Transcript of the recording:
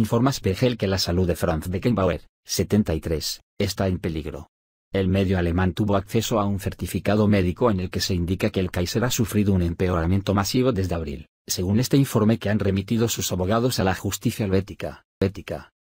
informa Spiegel que la salud de Franz Beckenbauer, 73, está en peligro. El medio alemán tuvo acceso a un certificado médico en el que se indica que el Kaiser ha sufrido un empeoramiento masivo desde abril, según este informe que han remitido sus abogados a la justicia helvética.